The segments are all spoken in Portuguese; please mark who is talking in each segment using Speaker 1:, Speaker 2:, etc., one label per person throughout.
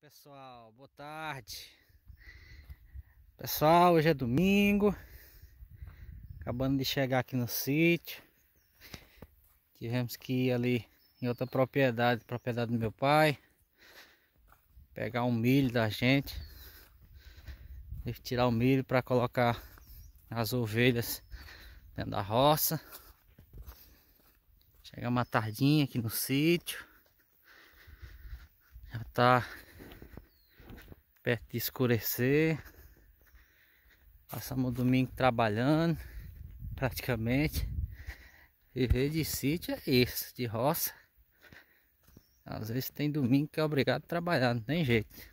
Speaker 1: pessoal, boa tarde. Pessoal, hoje é domingo. Acabando de chegar aqui no sítio. Tivemos que ir ali em outra propriedade, propriedade do meu pai. Pegar um milho da gente. tirar o milho para colocar as ovelhas dentro da roça. Chegamos uma tardinha aqui no sítio já tá perto de escurecer. Passamos o domingo trabalhando, praticamente. Viver de sítio é isso, de roça. Às vezes tem domingo que é obrigado a trabalhar, não tem jeito.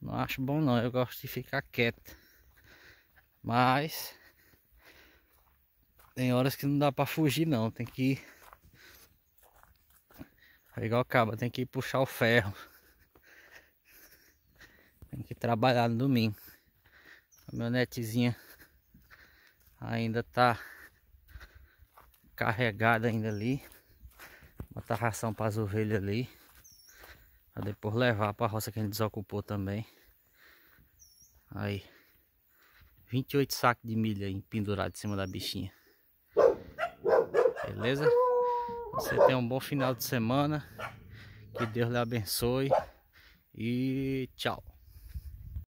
Speaker 1: Não acho bom não, eu gosto de ficar quieto. Mas tem horas que não dá para fugir não, tem que ir. É igual acaba, tem que puxar o ferro. Tem que trabalhar no domingo. A caminhonetezinha ainda tá carregada ainda ali. Botar ração para as ovelhas ali. Pra depois levar para a roça que a gente desocupou também. Aí. 28 sacos de milho aí pendurado em cima da bichinha. Beleza? Você tem um bom final de semana. Que Deus lhe abençoe. E tchau.